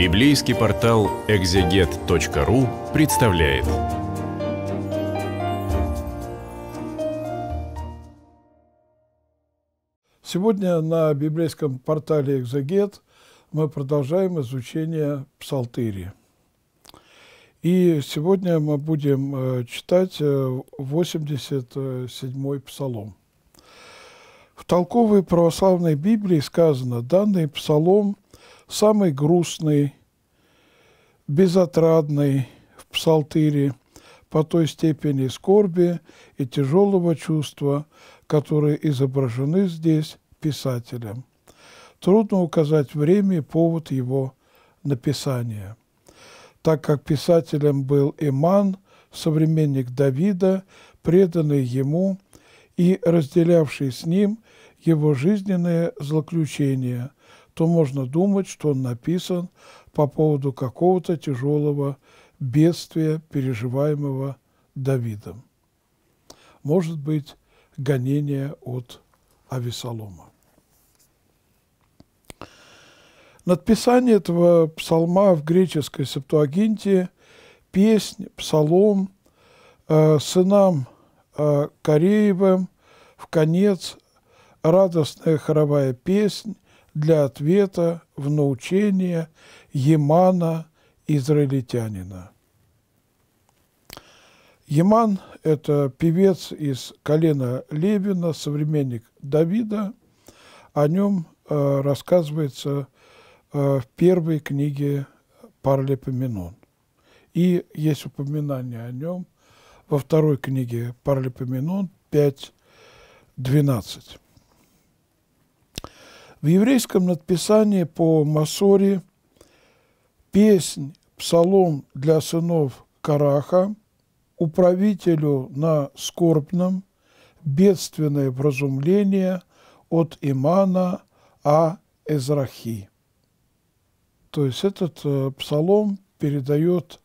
Библейский портал экзегет.ру представляет. Сегодня на библейском портале «Экзегет» мы продолжаем изучение Псалтыри. И сегодня мы будем э, читать 87-й э, Псалом. В толковой православной Библии сказано, данный Псалом – самый грустный, безотрадный в псалтире по той степени скорби и тяжелого чувства, которые изображены здесь писателем. Трудно указать время и повод его написания. Так как писателем был Иман, современник Давида, преданный ему и разделявший с ним его жизненные злоключения – то можно думать, что он написан по поводу какого-то тяжелого бедствия, переживаемого Давидом. Может быть, гонение от Авесолома. Надписание этого псалма в греческой септуагинте – песнь, псалом э, сынам э, Кореевым в конец радостная хоровая песнь, для ответа в научение Емана израильтянина. Еман – это певец из колена Левина, современник Давида. О нем э, рассказывается э, в первой книге Парлипоменон. И есть упоминание о нем во второй книге Парлипоменон 5.12. В еврейском надписании по Масоре песнь «Псалом для сынов Караха» управителю на скорбном бедственное вразумление от имана А. Эзрахи. То есть этот э, псалом передает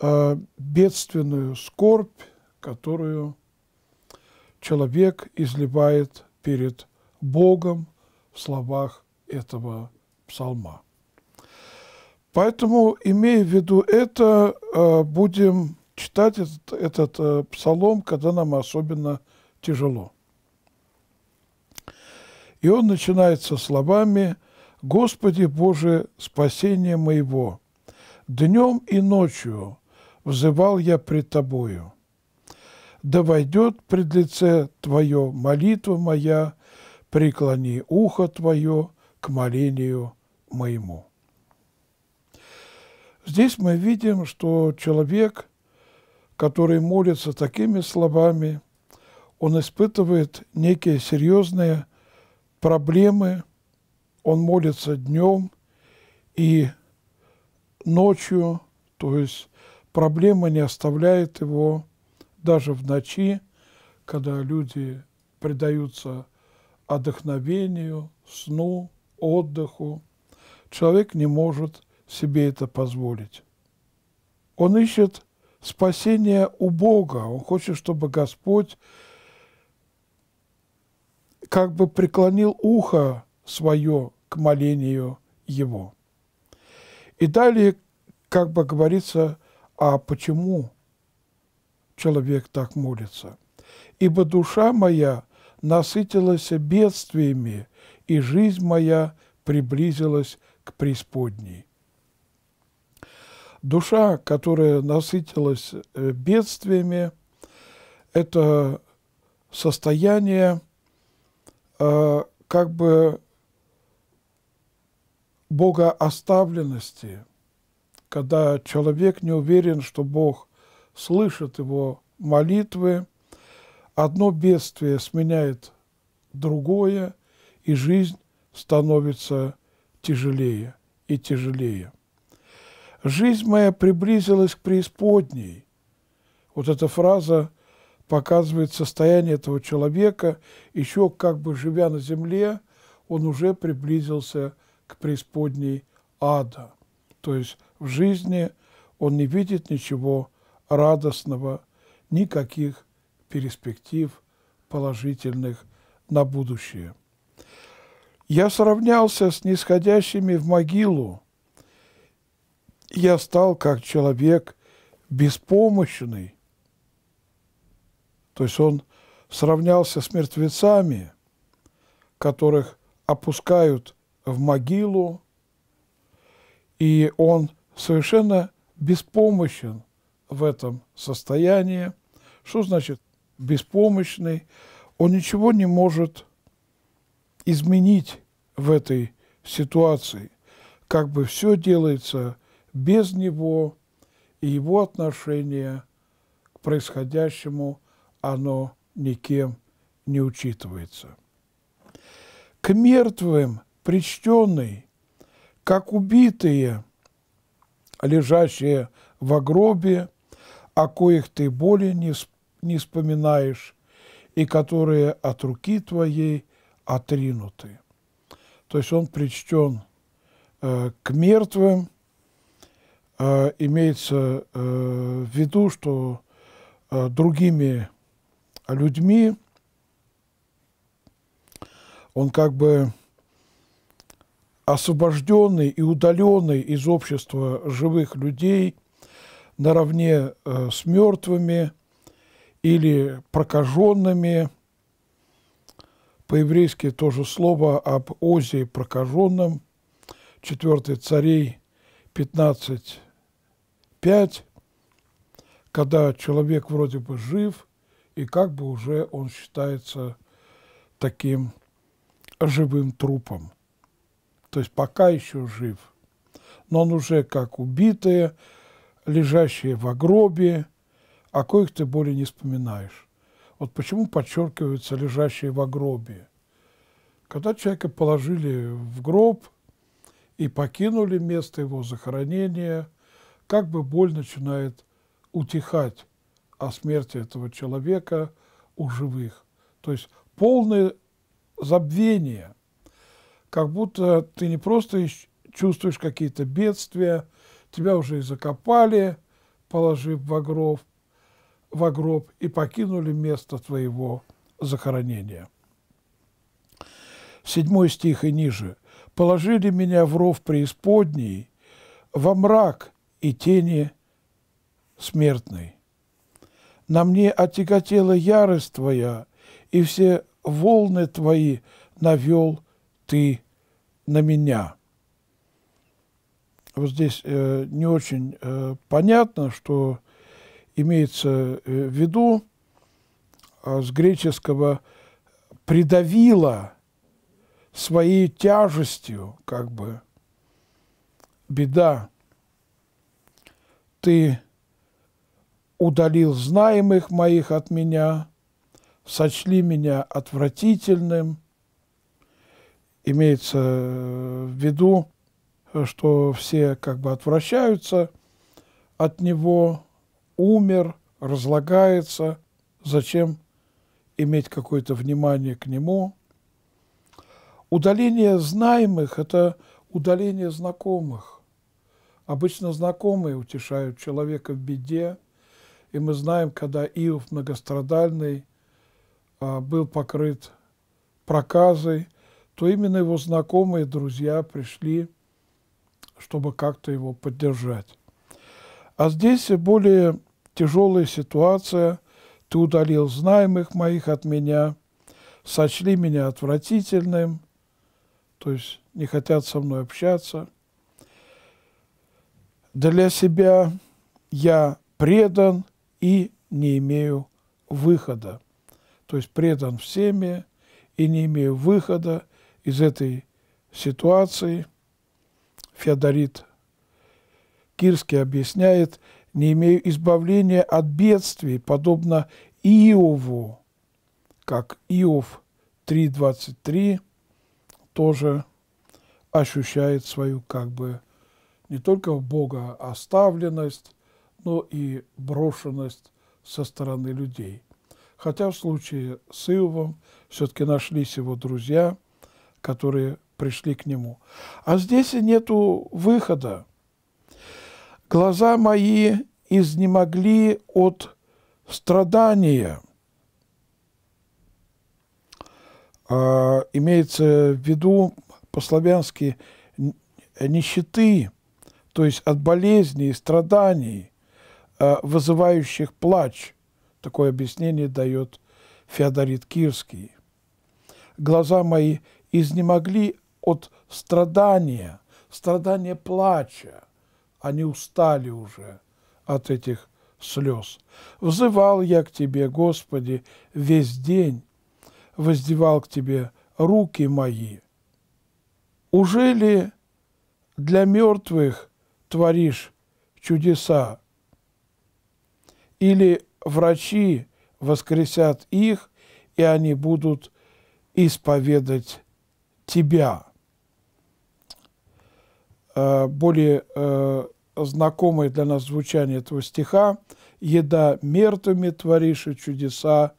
э, бедственную скорбь, которую человек изливает перед Богом, в словах этого псалма. Поэтому, имея в виду это, э, будем читать этот, этот э, псалом, когда нам особенно тяжело. И он начинается словами «Господи Боже, спасение моего, днем и ночью взывал я пред Тобою, да войдет пред лице Твое молитва моя преклони ухо Твое к молению моему». Здесь мы видим, что человек, который молится такими словами, он испытывает некие серьезные проблемы, он молится днем и ночью, то есть проблема не оставляет его даже в ночи, когда люди предаются отдохновению, сну, отдыху. Человек не может себе это позволить. Он ищет спасение у Бога. Он хочет, чтобы Господь как бы преклонил ухо свое к молению его. И далее, как бы говорится, а почему человек так молится? Ибо душа моя насытилась бедствиями, и жизнь моя приблизилась к преисподней. Душа, которая насытилась э, бедствиями, это состояние э, как бы Бога оставленности, когда человек не уверен, что Бог слышит его молитвы, Одно бедствие сменяет другое, и жизнь становится тяжелее и тяжелее. «Жизнь моя приблизилась к преисподней». Вот эта фраза показывает состояние этого человека, еще как бы живя на земле, он уже приблизился к преисподней ада. То есть в жизни он не видит ничего радостного, никаких перспектив положительных на будущее. Я сравнялся с нисходящими в могилу. Я стал как человек беспомощный. То есть он сравнялся с мертвецами, которых опускают в могилу, и он совершенно беспомощен в этом состоянии. Что значит беспомощный, он ничего не может изменить в этой ситуации. Как бы все делается без него, и его отношение к происходящему, оно никем не учитывается. К мертвым причтенный, как убитые, лежащие в гробе, о коих ты более не вспомнишь не вспоминаешь, и которые от руки твоей отринуты. То есть он причтен э, к мертвым, э, имеется э, в виду, что э, другими людьми он как бы освобожденный и удаленный из общества живых людей наравне э, с мертвыми – или прокаженными. По-еврейски тоже слово об Озе прокаженном. 4 царей 15.5, когда человек вроде бы жив, и как бы уже он считается таким живым трупом. То есть пока еще жив, но он уже как убитые, лежащие в гробе, о коих ты более не вспоминаешь. Вот почему подчеркиваются лежащие в гробе. Когда человека положили в гроб и покинули место его захоронения, как бы боль начинает утихать о смерти этого человека у живых. То есть полное забвение, как будто ты не просто чувствуешь какие-то бедствия, тебя уже и закопали, положив в гроб, во гроб и покинули место твоего захоронения. Седьмой стих и ниже. «Положили меня в ров преисподней, во мрак и тени смертной. На мне отяготела ярость твоя, и все волны твои навел ты на меня». Вот здесь э, не очень э, понятно, что имеется э, в виду а, с греческого «придавила своей тяжестью», как бы, беда. Ты удалил знаемых моих от меня, сочли меня отвратительным. Имеется э, в виду, э, что все как бы отвращаются от него, умер, разлагается, зачем иметь какое-то внимание к нему. Удаление знаемых – это удаление знакомых. Обычно знакомые утешают человека в беде, и мы знаем, когда Иов многострадальный а, был покрыт проказой, то именно его знакомые, друзья пришли, чтобы как-то его поддержать. А здесь более тяжелая ситуация, ты удалил знаемых моих от меня, сочли меня отвратительным, то есть не хотят со мной общаться. Для себя я предан и не имею выхода. То есть предан всеми и не имею выхода из этой ситуации. Феодорит Кирский объясняет – не имею избавления от бедствий, подобно Иову, как Иов 3.23 тоже ощущает свою как бы не только в Бога оставленность, но и брошенность со стороны людей. Хотя в случае с Иовом все-таки нашлись его друзья, которые пришли к нему. А здесь и нету выхода. Глаза мои изнемогли от страдания. А, имеется в виду по-славянски нищеты, то есть от болезней страданий, а, вызывающих плач. Такое объяснение дает Феодорит Кирский. Глаза мои изнемогли от страдания, страдания плача они устали уже от этих слез. Взывал я к Тебе, Господи, весь день, воздевал к Тебе руки мои. Уже ли для мертвых творишь чудеса? Или врачи воскресят их, и они будут исповедать Тебя? А, более э, знакомое для нас звучание этого стиха «Еда мертвыми творишь чудеса,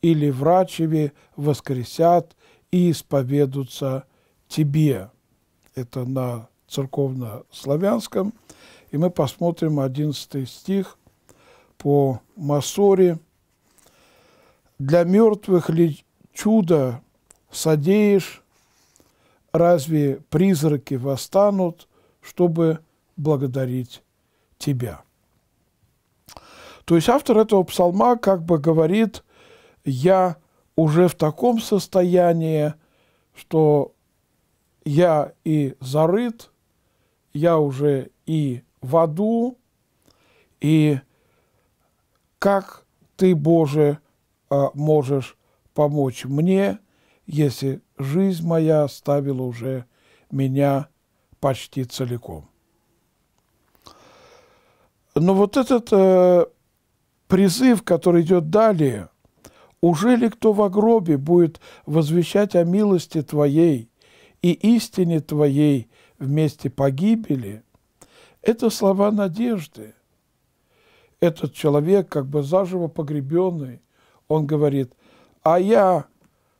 или врачеви воскресят и исповедутся тебе». Это на церковно-славянском. И мы посмотрим 11 стих по Масоре. «Для мертвых ли чудо содеешь, разве призраки восстанут, чтобы благодарить Тебя. То есть автор этого псалма как бы говорит, я уже в таком состоянии, что я и зарыт, я уже и в аду, и как Ты, Боже, а, можешь помочь мне, если жизнь моя оставила уже меня почти целиком. Но вот этот э, призыв, который идет далее, «Уже ли кто в гробе будет возвещать о милости Твоей и истине Твоей вместе погибели?» Это слова надежды. Этот человек, как бы заживо погребенный, он говорит, «А я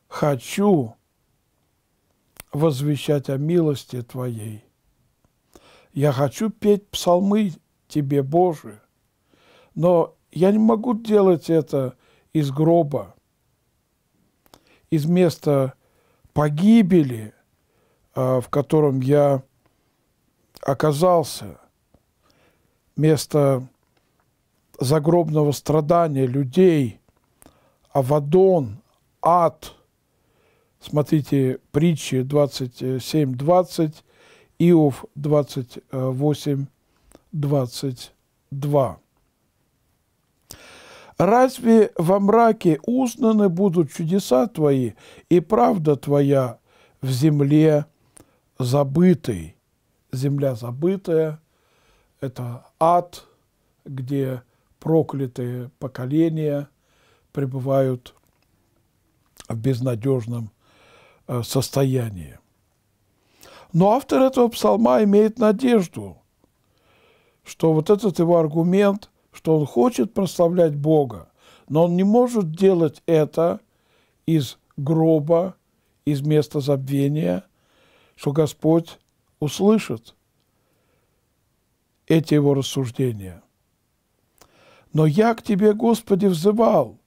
хочу возвещать о милости Твоей. Я хочу петь псалмы тебе, Боже. Но я не могу делать это из гроба, из места погибели, а, в котором я оказался, место загробного страдания людей, Авадон, ад. Смотрите, притчи 27.20, Иов 28.20. 22. «Разве во мраке узнаны будут чудеса твои и правда твоя в земле забытой?» Земля забытая – это ад, где проклятые поколения пребывают в безнадежном э, состоянии. Но автор этого псалма имеет надежду – что вот этот его аргумент, что он хочет прославлять Бога, но он не может делать это из гроба, из места забвения, что Господь услышит эти его рассуждения. Но я к Тебе, Господи, взывал,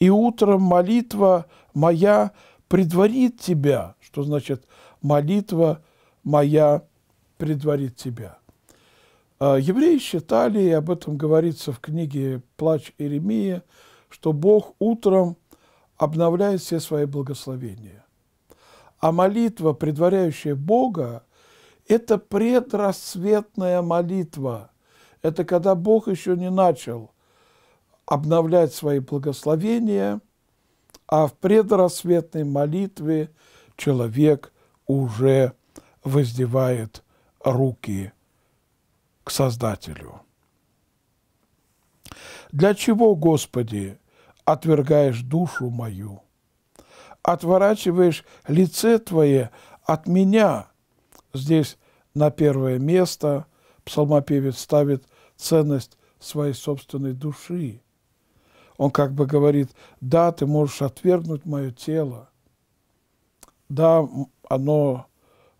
и утром молитва моя предварит Тебя. Что значит молитва моя предварит Тебя? А, евреи считали, и об этом говорится в книге «Плач Иеремия», что Бог утром обновляет все свои благословения. А молитва, предваряющая Бога, это предрассветная молитва. Это когда Бог еще не начал обновлять свои благословения, а в предрассветной молитве человек уже воздевает руки к Создателю. Для чего, Господи, отвергаешь душу мою? Отворачиваешь лице Твое от меня? Здесь на первое место псалмопевец ставит ценность своей собственной души. Он как бы говорит, да, ты можешь отвергнуть мое тело, да, оно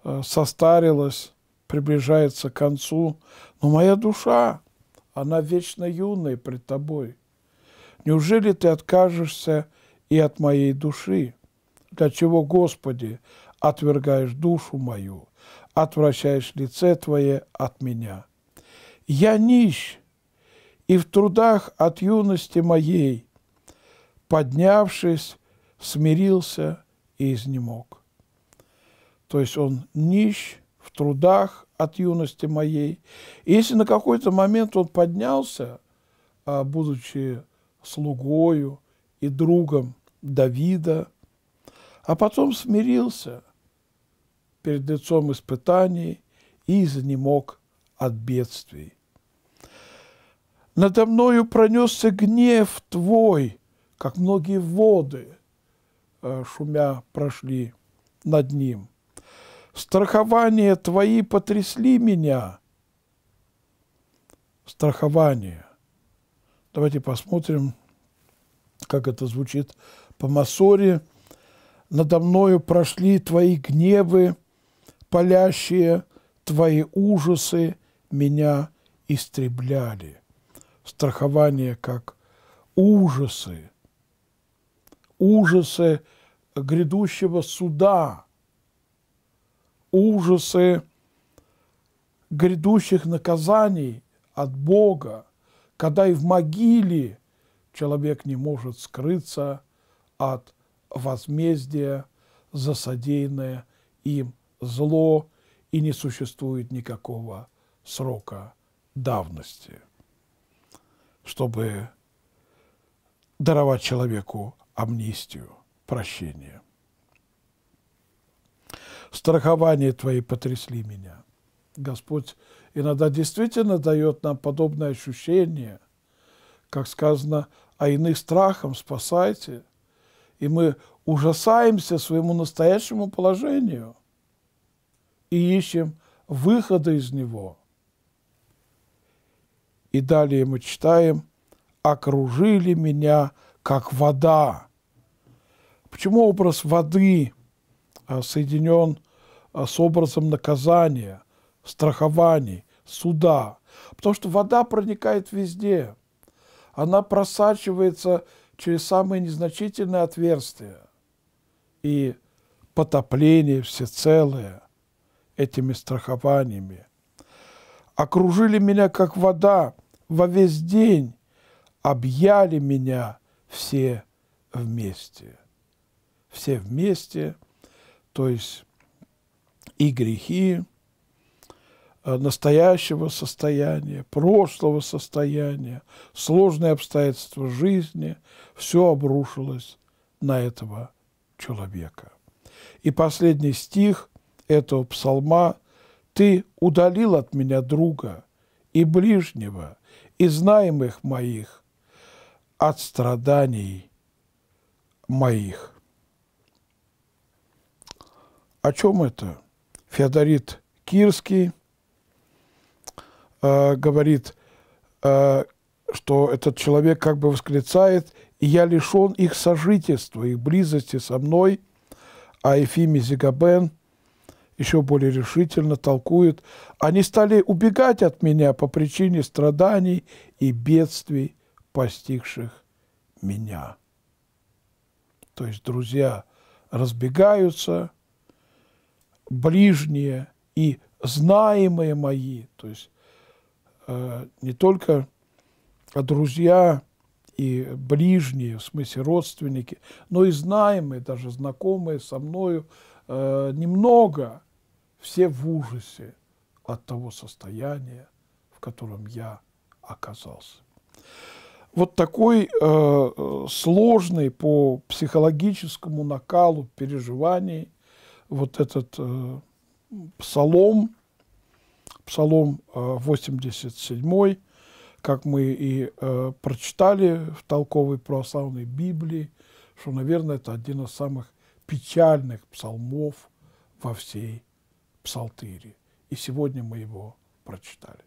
э, состарилось, приближается к концу, но моя душа, она вечно юная пред тобой. Неужели ты откажешься и от моей души? Для чего, Господи, отвергаешь душу мою, отвращаешь лице Твое от меня? Я нищ, и в трудах от юности моей, поднявшись, смирился и изнемог. То есть он нищ, в трудах от юности моей. И если на какой-то момент он поднялся, а, будучи слугою и другом Давида, а потом смирился перед лицом испытаний и изнемог от бедствий. Надо мною пронесся гнев твой, как многие воды а, шумя прошли над ним – Страхование твои потрясли меня. Страхование. Давайте посмотрим, как это звучит по Масоре. «Надо мною прошли твои гневы, палящие, твои ужасы меня истребляли». Страхование как ужасы, ужасы грядущего суда – ужасы грядущих наказаний от Бога, когда и в могиле человек не может скрыться от возмездия за содеянное им зло, и не существует никакого срока давности, чтобы даровать человеку амнистию, прощение. Страхование Твои потрясли меня. Господь иногда действительно дает нам подобное ощущение, как сказано, а иных страхом спасайте. И мы ужасаемся своему настоящему положению и ищем выхода из него. И далее мы читаем «окружили меня, как вода». Почему образ воды а соединен а, с образом наказания, страхований, суда. Потому что вода проникает везде. Она просачивается через самые незначительные отверстия. И потопление всецелое этими страхованиями. Окружили меня, как вода, во весь день, объяли меня все вместе. Все вместе – то есть и грехи э, настоящего состояния, прошлого состояния, сложные обстоятельства жизни, все обрушилось на этого человека. И последний стих этого псалма «Ты удалил от меня друга и ближнего, и знаемых моих от страданий моих». О чем это? Феодорит Кирский э, говорит, э, что этот человек как бы восклицает, «И я лишен их сожительства, их близости со мной», а Ефимий Зигабен еще более решительно толкует, «Они стали убегать от меня по причине страданий и бедствий, постигших меня». То есть друзья разбегаются – ближние и знаемые мои, то есть э, не только друзья и ближние, в смысле родственники, но и знаемые, даже знакомые со мною, э, немного, все в ужасе от того состояния, в котором я оказался. Вот такой э, э сложный по психологическому накалу переживаний – вот этот э, псалом, псалом 87, э, как мы и э, прочитали в толковой православной Библии, что, наверное, это один из самых печальных псалмов во всей Псалтыре. И сегодня мы его прочитали.